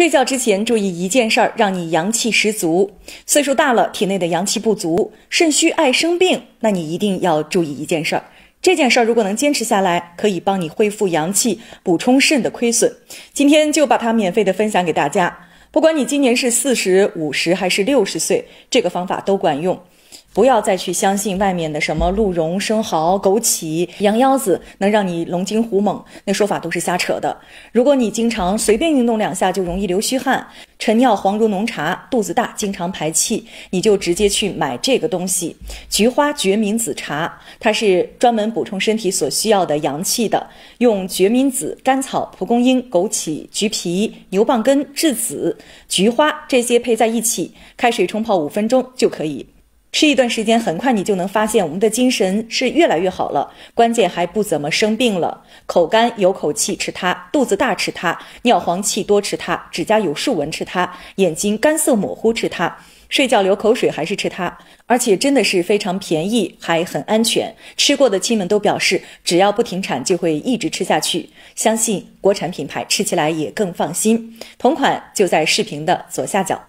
睡觉之前注意一件事儿，让你阳气十足。岁数大了，体内的阳气不足，肾虚爱生病，那你一定要注意一件事儿。这件事儿如果能坚持下来，可以帮你恢复阳气，补充肾的亏损。今天就把它免费的分享给大家，不管你今年是四十五十还是六十岁，这个方法都管用。不要再去相信外面的什么鹿茸、生蚝、枸杞、羊腰子能让你龙精虎猛，那说法都是瞎扯的。如果你经常随便运动两下就容易流虚汗，晨尿黄如浓茶，肚子大，经常排气，你就直接去买这个东西——菊花决明子茶。它是专门补充身体所需要的阳气的，用决明子、甘草、蒲公英、枸杞、橘皮、牛蒡根、栀子、菊花这些配在一起，开水冲泡五分钟就可以。吃一段时间，很快你就能发现我们的精神是越来越好了，关键还不怎么生病了。口干有口气吃它，肚子大吃它，尿黄气多吃它，指甲有竖纹吃它，眼睛干涩模糊吃它，睡觉流口水还是吃它。而且真的是非常便宜，还很安全。吃过的亲们都表示，只要不停产就会一直吃下去。相信国产品牌吃起来也更放心。同款就在视频的左下角。